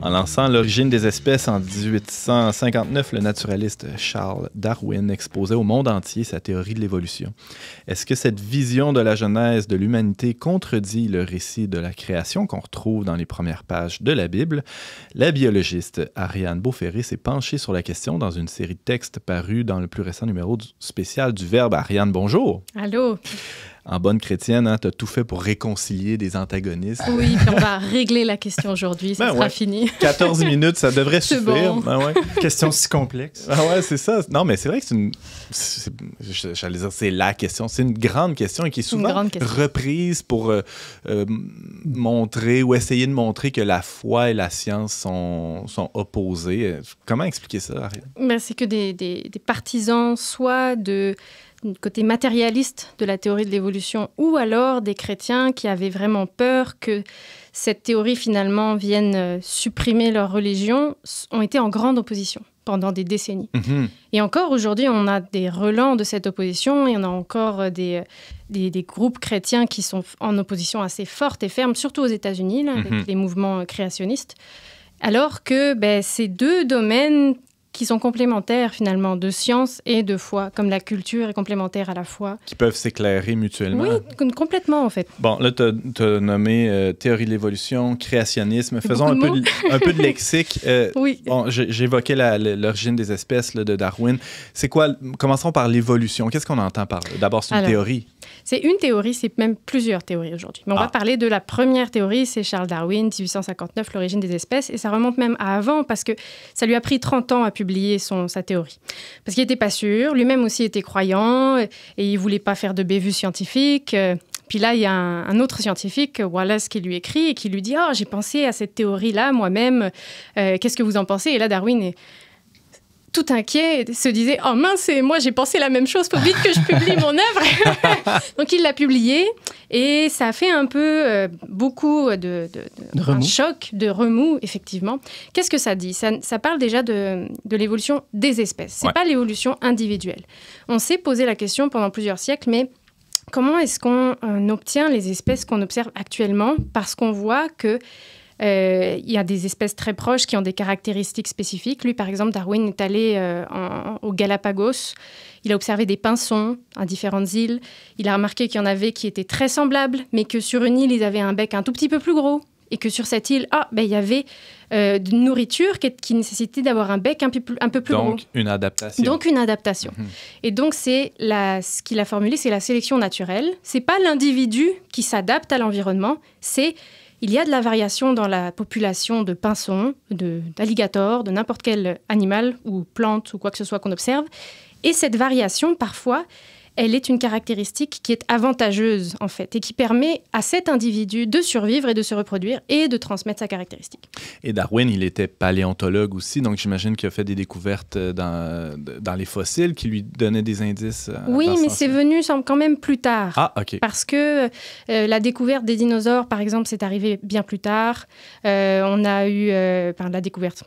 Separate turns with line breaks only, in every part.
En lançant l'origine des espèces en 1859, le naturaliste Charles Darwin exposait au monde entier sa théorie de l'évolution. Est-ce que cette vision de la genèse de l'humanité contredit le récit de la création qu'on retrouve dans les premières pages de la Bible? La biologiste Ariane Beauferré s'est penchée sur la question dans une série de textes parus dans le plus récent numéro spécial du Verbe. Ariane, bonjour. Allô en bonne chrétienne, hein, tu as tout fait pour réconcilier des antagonistes. Oui,
puis on va régler la question aujourd'hui, ça ben sera fini. 14
minutes, ça devrait suffire. Ben question si complexe. Ah ouais, c'est ça. Non, mais c'est vrai que c'est une. J'allais dire, c'est la question. C'est une grande question et qui est souvent reprise pour euh, euh, montrer ou essayer de montrer que la foi et la science sont, opposées. Comment expliquer ça, Ariane?
Ben, c'est que des, des partisans, soit de côté matérialiste de la théorie de l'évolution, ou alors des chrétiens qui avaient vraiment peur que cette théorie finalement vienne euh, supprimer leur religion, ont été en grande opposition pendant des décennies. Mhm. Et encore aujourd'hui, on a des relents de cette opposition et on a encore euh, euh, des, des, groupes chrétiens qui sont en opposition assez forte et ferme, surtout aux États-Unis, avec mhm. les mouvements créationnistes. Alors que ben, ces deux domaines qui sont complémentaires finalement de science et de foi, comme la culture est complémentaire à la foi.
Qui peuvent s'éclairer mutuellement.
Oui, complètement en fait.
Bon, là, tu as, nommé euh, théorie de l'évolution, créationnisme. Faisons un peu, de, un peu, de lexique. oui. J'évoquais l'origine des espèces de Darwin. C'est quoi, commençons par l'évolution. Qu'est-ce qu'on entend par D'abord, c'est une théorie.
C'est une théorie, c'est même plusieurs théories aujourd'hui. Mais on va ah. parler de la première théorie, c'est Charles Darwin, 1859, l'origine des espèces. Et ça remonte même à avant parce que ça lui a pris 30 ans à publier oublier son, sa théorie. Parce qu'il n'était pas sûr, lui-même aussi était croyant, et il voulait pas faire de bévue scientifique. Euh, puis là, il y a un, autre scientifique, Wallace, qui lui écrit et qui lui dit « Oh, j'ai pensé à cette théorie-là moi-même, euh, qu'est-ce que vous en pensez ?» Et là, Darwin est tout inquiet se disait Oh mince, moi j'ai pensé la même chose, faut vite que je publie mon œuvre. Donc il l'a publié et ça a fait un peu euh, beaucoup de, choc, de remous, effectivement. Qu'est-ce que ça dit ça, parle déjà de, l'évolution des espèces, c'est pas l'évolution individuelle. On s'est posé la question pendant plusieurs siècles, mais comment est-ce qu'on euh, obtient les espèces qu'on observe actuellement Parce qu'on voit que euh, il y a des espèces très proches qui ont des caractéristiques spécifiques. Lui, par exemple, Darwin est allé euh, aux Galapagos. Il a observé des pinsons à différentes îles. Il a remarqué qu'il y en avait qui étaient très semblables, mais que sur une île, ils avaient un bec un tout petit peu plus gros. Et que sur cette île, ah, ben, il y avait euh, de nourriture qui, nécessitait d'avoir un bec un peu, plus, un gros. Donc
une adaptation. Donc
une adaptation. Mhm. Et donc c'est ce qu'il a formulé, c'est la sélection naturelle. C'est pas l'individu qui s'adapte à l'environnement, c'est il y a de la variation dans la population de pinsons, d'alligators, de, de n'importe quel animal ou plante ou quoi que ce soit qu'on observe. Et cette variation, parfois, elle est une caractéristique qui est avantageuse en fait et qui permet à cet individu de survivre et de se reproduire et de transmettre sa caractéristique.
Et Darwin, il était paléontologue aussi, donc j'imagine qu'il a fait des découvertes euh, dans, les fossiles qui lui donnaient des indices. Euh, oui, mais c'est
venu quand même plus tard. Ah, ok. Parce que euh, la découverte des dinosaures, par exemple, c'est arrivé bien plus tard. on a eu, par la découverte,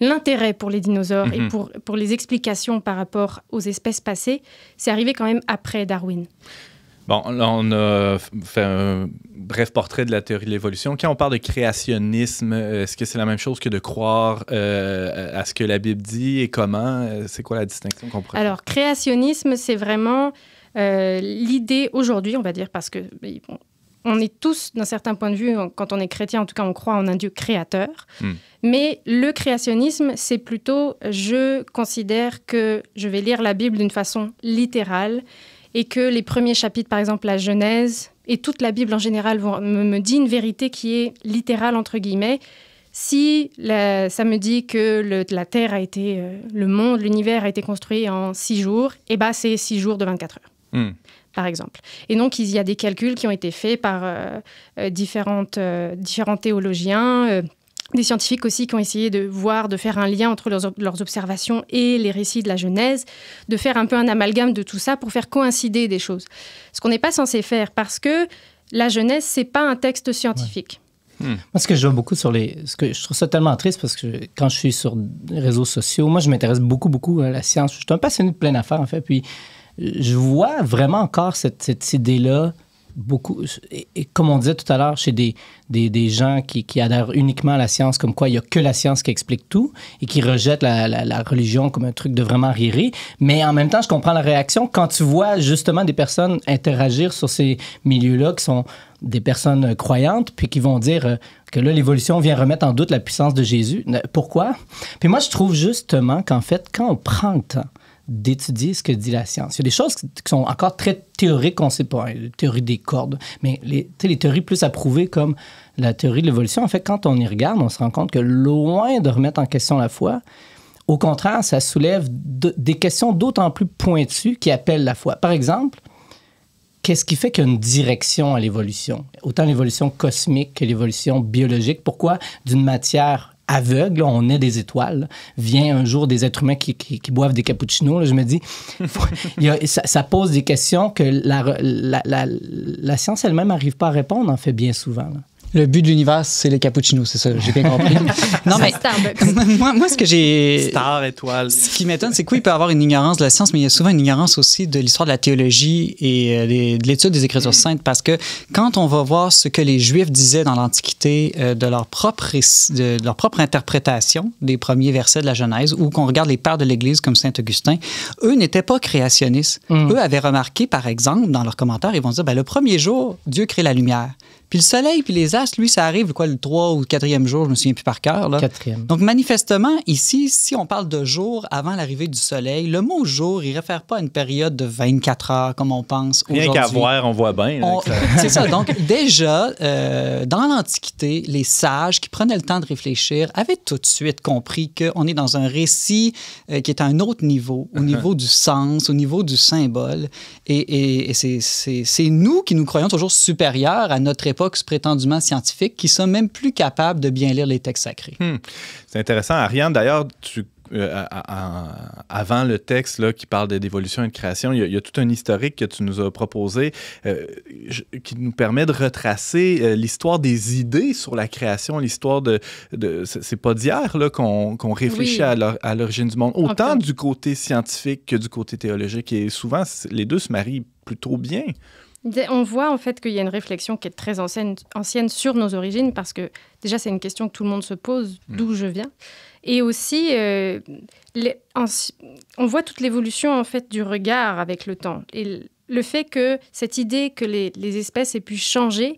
l'intérêt pour les dinosaures et mhm. pour, pour les explications par rapport aux espèces passées, c'est arrivé quand même après Darwin.
Bon, là, on a fait un bref portrait de la théorie de l'évolution. Quand on parle de créationnisme, euh, est-ce que c'est la même chose que de croire euh, à ce que la Bible dit et comment? Euh, c'est quoi la distinction qu'on prend
Alors, créationnisme, c'est vraiment l'idée aujourd'hui, on va dire, parce que on est tous, d'un certain point de vue, quand on est chrétien, en tout cas, on croit en un Dieu créateur. Hmm. Mais le créationnisme, c'est plutôt je considère que je vais lire la Bible d'une façon littérale et que les premiers chapitres, par exemple la Genèse et toute la Bible en général, me, dit une vérité qui est littérale, entre guillemets. Si ça me dit que la Terre a été, euh, le monde, l'univers a été construit en six jours, et eh ben c'est six jours de 24 heures. Hmm par exemple. Et donc, il y a des calculs qui ont été faits par euh, euh, différentes, euh, différents théologiens. des scientifiques aussi qui ont essayé de voir, de faire un lien entre leurs, observations et les récits de la Genèse, de faire un peu un amalgame de tout ça pour faire coïncider des choses. Ce qu'on n'est pas censé faire parce que la Genèse, c'est pas un texte scientifique.
Moi, ce que je vois beaucoup sur les. Ce que je trouve ça tellement triste parce que quand je suis sur les réseaux sociaux, moi, je m'intéresse beaucoup, beaucoup à la science. Je suis un passionné de pleine affaire, en fait. Puis je vois vraiment encore cette, idée-là beaucoup, et, comme on disait tout à l'heure, chez des, gens qui, adhèrent uniquement à la science, comme quoi il n'y a que la science qui explique tout, et qui rejettent la, religion comme un truc de vraiment rire. Mais en même temps, je comprends la réaction quand tu vois justement des personnes interagir sur ces milieux-là qui sont des personnes croyantes, puis qui vont dire euh, que là, l'évolution vient remettre en doute la puissance de Jésus. Pourquoi? Puis moi, je trouve justement qu'en fait, quand on prend le temps, d'étudier ce que dit la science. Il y a des choses qui sont encore très théoriques on ne sait pas, hein, la théorie des cordes, mais les, théories plus approuvées comme la théorie de l'évolution, en fait, quand on y regarde, on se rend compte que loin de remettre en question la foi, au contraire, ça soulève des questions d'autant plus pointues qui appellent la foi. Par exemple, qu'est-ce qui fait qu'il y a une direction à l'évolution Autant l'évolution cosmique que l'évolution biologique. Pourquoi d'une matière aveugle, on est des étoiles, vient un jour des êtres humains qui, boivent des cappuccinos, je me dis, ça, pose des questions que la science elle-même n'arrive pas à répondre, en fait, bien souvent le but de l'univers, c'est les cappuccinos, c'est ça, j'ai bien compris.
non, mais
moi, moi, ce que j'ai. Star, étoile. Ce qui m'étonne, c'est que il peut y avoir une ignorance de la science, mais il y a souvent une ignorance aussi de l'histoire de la théologie et euh, de l'étude des Écritures mm. saintes, parce que quand on va voir ce que les Juifs disaient dans l'Antiquité euh, de, leur propre, de leur propre interprétation des premiers versets de la Genèse, ou qu'on regarde les pères de l'Église comme Saint Augustin, eux n'étaient pas créationnistes. Mm. Eux avaient remarqué, par exemple, dans leurs commentaires, ils vont dire, ben, le premier jour, Dieu crée la lumière le soleil, puis les astres, lui, ça arrive quoi, le 3 ou le 4e jour, je me souviens plus par cœur. Donc manifestement, ici, si on parle de jour avant l'arrivée du soleil, le mot jour, il ne réfère pas à une période de 24 heures comme on pense aujourd'hui. Rien qu'à voir, on voit bien. C'est ça. Donc déjà, euh, dans l'Antiquité, les sages qui prenaient le temps de réfléchir avaient tout de suite compris qu'on est dans un récit euh, qui est à un autre niveau, au uh-huh. niveau du sens, au niveau du symbole. Et, et c'est nous qui nous croyons toujours supérieurs à notre époque prétendument scientifiques qui sont même plus capables de bien lire les textes sacrés. Hmm.
C'est intéressant. Ariane, d'ailleurs, euh, avant le texte là, qui parle d'évolution et de création, il y, a, tout un historique que tu nous as proposé euh, qui nous permet de retracer euh, l'histoire des idées sur la création, l'histoire de... de c'est pas d'hier qu'on réfléchit à l'origine du monde, autant du côté scientifique que du côté théologique. Et souvent, les deux se marient plutôt bien.
On voit en fait qu'il y a une réflexion qui est très ancienne, sur nos origines parce que déjà c'est une question que tout le monde se pose, mm. d'où je viens. Et aussi, euh, on voit toute l'évolution en fait du regard avec le temps. Et le fait que cette idée que les espèces aient pu changer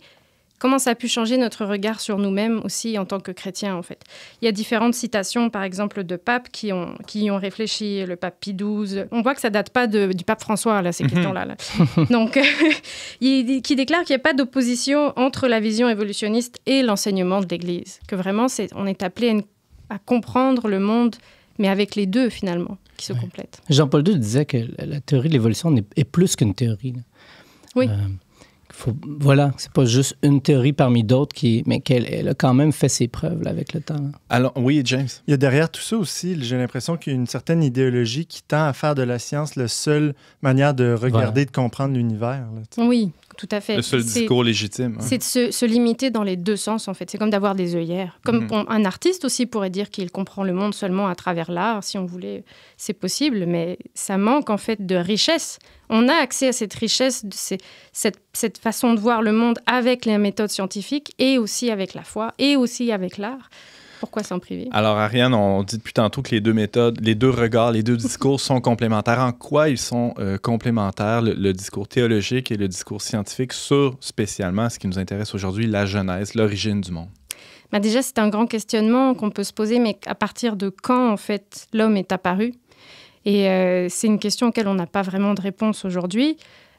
comment ça a pu changer notre regard sur nous-mêmes aussi en tant que chrétiens, en fait. Il y a différentes citations, par exemple, de papes qui, ont, ont réfléchi, le pape Pie XII. On voit que ça date pas du pape François, là, ces mhm. questions-là. Donc, il, qui déclare qu'il n'y a pas d'opposition entre la vision évolutionniste et l'enseignement de l'Église. Que vraiment, on est appelé à, comprendre le monde, mais avec les deux, finalement, qui se complètent.
Jean-Paul II disait que la théorie de l'évolution est, plus qu'une théorie. Oui. Euh, voilà, c'est pas juste une théorie parmi d'autres, qui, mais qu'elle a quand même fait ses preuves avec le temps.
Alors, oui, James. Il y a derrière tout ça aussi, j'ai l'impression qu'il y a une certaine idéologie qui tend à faire de la science la seule manière de regarder, de comprendre l'univers.
Oui, tout à fait. Le seul discours
légitime. Hein. C'est de
se, limiter dans les deux sens, en fait. C'est comme d'avoir des œillères. Comme mm. un artiste aussi pourrait dire qu'il comprend le monde seulement à travers l'art, si on voulait, c'est possible, mais ça manque, en fait, de richesse. On a accès à cette richesse, de cette, façon de voir le monde avec les méthodes scientifiques et aussi avec la foi et aussi avec l'art. Pourquoi s'en priver?
Alors, Ariane, on dit depuis tantôt que les deux méthodes, les deux regards, les deux discours sont complémentaires. En quoi ils sont euh, complémentaires, le, discours théologique et le discours scientifique, sur spécialement ce qui nous intéresse aujourd'hui, la Genèse, l'origine du monde?
Ben, déjà, c'est un grand questionnement qu'on peut se poser, mais à partir de quand, en fait, l'homme est apparu? Et euh, c'est une question auquel on n'a pas vraiment de réponse aujourd'hui.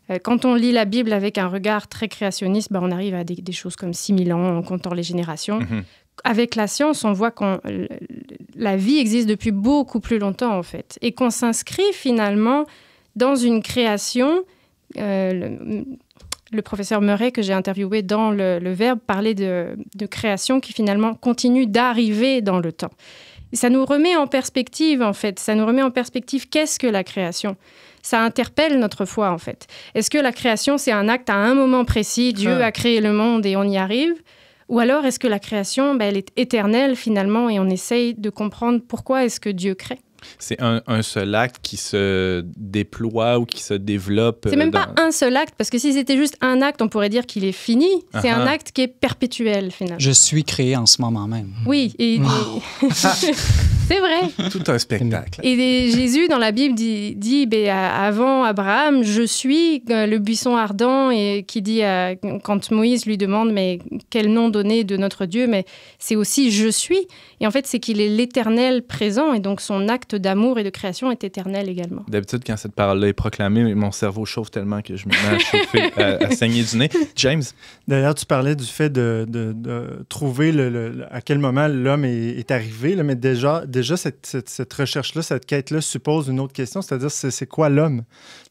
Euh, quand on lit la Bible avec un regard très créationniste, ben, on arrive à des, choses comme 6000 ans en comptant les générations. Mm-hmm avec la science, on voit que la vie existe depuis beaucoup plus longtemps, en fait, et qu'on s'inscrit finalement dans une création. Euh, le, professeur Murray, que j'ai interviewé dans le, Verbe, parlait de, création qui finalement continue d'arriver dans le temps. ça nous remet en perspective, en fait. Ça nous remet en perspective qu'est-ce que la création ça interpelle notre foi en fait. Est-ce que la création, c'est un acte à un moment précis, Dieu ah. a créé le monde et on y arrive ou alors est-ce que la création, ben, elle est éternelle finalement et on essaye de comprendre pourquoi est-ce que Dieu crée
c'est un, seul acte qui se déploie ou qui se développe.
C'est même euh, pas
un seul acte, parce que si c'était juste un acte, on pourrait dire qu'il est fini. C'est un acte qui est perpétuel, finalement. Je
suis créé en ce moment même.
Oui, et... c'est vrai.
Tout un spectacle.
Et Jésus, dans la Bible, dit, ben, avant Abraham, je suis euh, le buisson ardent, et qui dit, quand Moïse lui demande, mais quel nom donner de notre Dieu, mais c'est aussi je suis. Et en fait, c'est qu'il est l'éternel présent, et donc son acte d'amour et de création est éternel également.
D'habitude, quand cette parole-là est proclamée, mon cerveau chauffe tellement que je me mets à chauffer, à, saigner du nez. James? D'ailleurs, tu parlais du fait de, de, trouver le, à quel moment l'homme est, arrivé, là, mais déjà, déjà cette, cette, recherche-là, cette quête-là suppose une autre question, c'est-à-dire c'est quoi l'homme?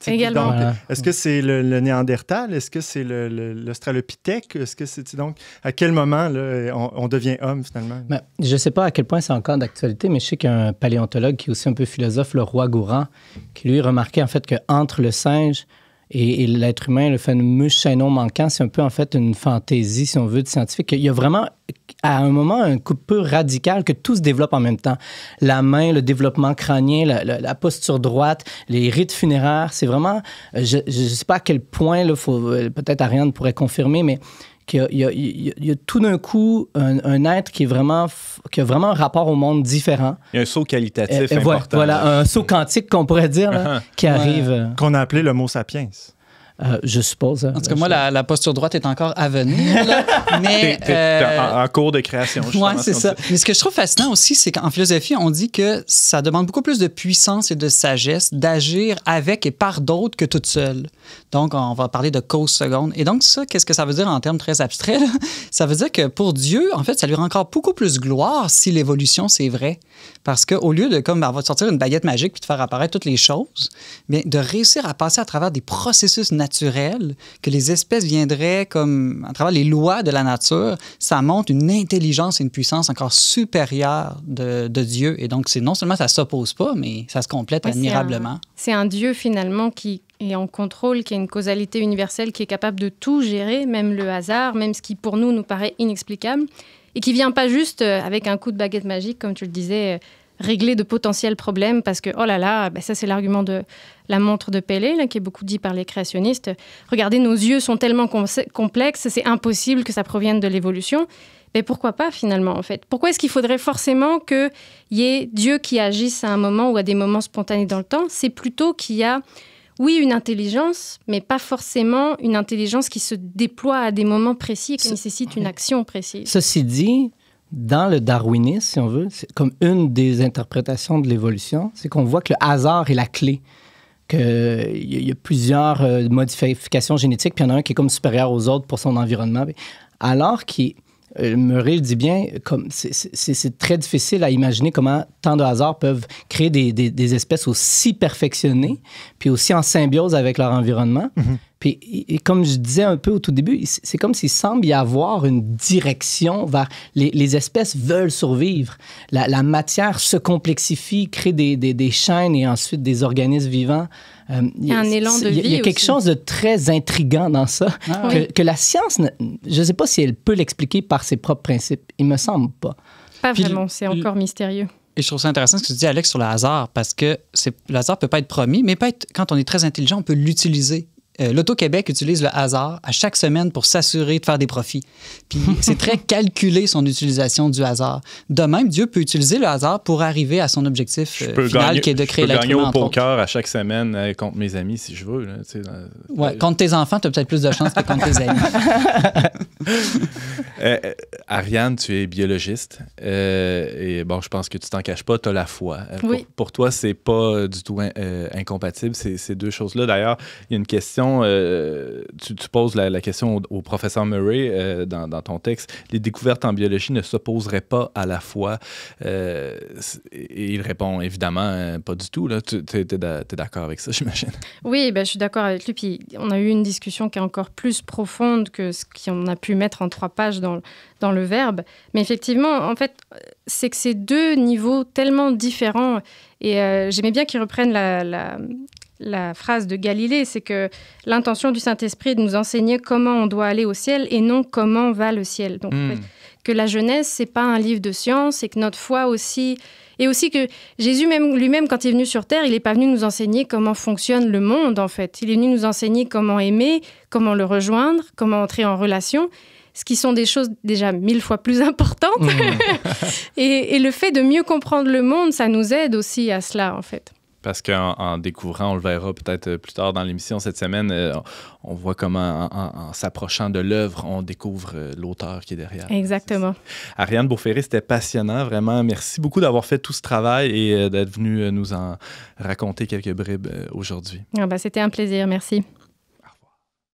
Également. Est-ce que c'est le, néandertal? Est-ce que c'est l'australopithèque? Est-ce que c'est donc à quel moment là, on, devient homme finalement?
Ben, je ne sais pas à quel point c'est encore d'actualité, mais je sais qu'un paléontologue qui est aussi un peu philosophe, le roi Gouran, qui lui remarquait en fait que entre le singe et, l'être humain, le fameux chaînon manquant, c'est un peu en fait une fantaisie, si on veut, de scientifique. Il y a vraiment à un moment un coup peu radical que tout se développe en même temps. La main, le développement crânien, la, la posture droite, les rites funéraires, c'est vraiment, je ne sais pas à quel point, euh, peut-être Ariane pourrait confirmer, mais qu'il y, a tout d'un coup un, être qui, est vraiment, qui a vraiment un rapport au monde différent.
Il y a un saut qualitatif
important. Voilà,
un saut quantique qu'on pourrait dire, uh-huh. qui arrive. Euh. Qu'on a appelé le mot sapiens. Euh, je suppose. Hein, en tout cas, moi,
la, posture droite est encore à venir. mais, euh,
en, cours de création,
Oui, c'est ça.
Mais ce que je trouve fascinant aussi, c'est qu'en philosophie, on dit que ça demande beaucoup plus de puissance et de sagesse d'agir avec et par d'autres que toute seule. Donc, on va parler de cause seconde. Et donc, ça, qu'est-ce que ça veut dire en termes très abstraits? Ça veut dire que pour Dieu, en fait, ça lui rend encore beaucoup plus gloire si l'évolution, c'est vrai. Parce qu'au lieu de, comme, ben, avoir sortir une baguette magique puis de faire apparaître toutes les choses, mais de réussir à passer à travers des processus naturels que les espèces viendraient comme, à travers les lois de la nature, ça montre une intelligence et une puissance encore supérieure de, Dieu. Et donc, c'est non seulement ça s'oppose pas, mais ça se complète admirablement.
C'est un, Dieu finalement qui, est en contrôle, qui a une causalité universelle, qui est capable de tout gérer, même le hasard, même ce qui pour nous nous paraît inexplicable, et qui vient pas juste euh, avec un coup de baguette magique, comme tu le disais, euh, régler de potentiels problèmes parce que, oh là là, ben ça c'est l'argument de la montre de Pelé, là, qui est beaucoup dit par les créationnistes. Regardez, nos yeux sont tellement complexes, c'est impossible que ça provienne de l'évolution. Mais ben pourquoi pas finalement en fait Pourquoi est-ce qu'il faudrait forcément qu'il y ait Dieu qui agisse à un moment ou à des moments spontanés dans le temps C'est plutôt qu'il y a, oui, une intelligence, mais pas forcément une intelligence qui se déploie à des moments précis, et qui nécessite une action précise.
Ceci dit, dans le darwinisme, si on veut, c'est comme une des interprétations de l'évolution, c'est qu'on voit que le hasard est la clé. Qu'il y, y a plusieurs euh, modifications génétiques, puis il y en a un qui est comme supérieur aux autres pour son environnement. Alors qu'il euh, Murray dit bien, c'est très difficile à imaginer comment tant de hasards peuvent créer des, espèces aussi perfectionnées, puis aussi en symbiose avec leur environnement. Mm-hmm. Puis, comme je disais un peu au tout début, c'est comme s'il semble y avoir une direction vers. Les, espèces veulent survivre. La, matière se complexifie, crée des chaînes et ensuite des organismes vivants il euh, y a, quelque chose de très intrigant dans ça, ah que, la science, je ne sais pas si elle peut l'expliquer par ses propres principes. Il me semble pas.
Pas vraiment, c'est encore mystérieux.
Et je trouve ça intéressant ce que tu dis, Alex, sur le hasard, parce que le hasard peut pas être promis, mais quand on est très intelligent, on peut l'utiliser euh, l'Auto-Québec utilise le hasard à chaque semaine pour s'assurer de faire des profits. Puis c'est très calculé son utilisation du hasard. De même, Dieu peut utiliser le hasard pour arriver à son objectif euh, final qui est de créer la Je peux gagner au poker
à chaque semaine euh, contre mes amis si je veux. ouais, contre
tes enfants, tu as peut-être plus de chance que contre tes amis.
Ariane, tu es biologiste et bon, je pense que tu t'en caches pas, tu as la foi. Pour, toi, c'est pas du tout incompatible ces deux choses-là. D'ailleurs, il y a une question euh, tu, poses la, question au, professeur Murray euh, dans, ton texte, les découvertes en biologie ne s'opposeraient pas à la foi euh, et il répond évidemment pas du tout. Là. Tu es, d'accord avec ça, j'imagine.
Oui, ben, je suis d'accord avec lui. Puis on a eu une discussion qui est encore plus profonde que ce qu'on a pu mettre en trois pages dans, dans le verbe. Mais effectivement, en fait, c'est que ces deux niveaux tellement différents et j'aimais bien qu'ils reprennent la, la, la phrase de Galilée, c'est que l'intention du Saint-Esprit est de nous enseigner comment on doit aller au ciel et non comment va le ciel. Donc, hmm. que la jeunesse, c'est pas un livre de science et que notre foi aussi. Et aussi que Jésus même, lui-même, quand il est venu sur terre, il n'est pas venu nous enseigner comment fonctionne le monde, en fait. Il est venu nous enseigner comment aimer, comment le rejoindre, comment entrer en relation ce qui sont des choses déjà mille fois plus importantes. Hmm. et, le fait de mieux comprendre le monde, ça nous aide aussi à cela, en fait.
Parce qu'en découvrant, on le verra peut-être euh, plus tard dans l'émission cette semaine, euh, on voit comment, en, s'approchant de l'œuvre, on découvre euh, l'auteur qui est derrière.
Exactement.
Ariane Beauferré, c'était passionnant, vraiment. Merci beaucoup d'avoir fait tout ce travail et d'être venue nous en raconter quelques bribes aujourd'hui.
Ah, bah, c'était un plaisir, merci.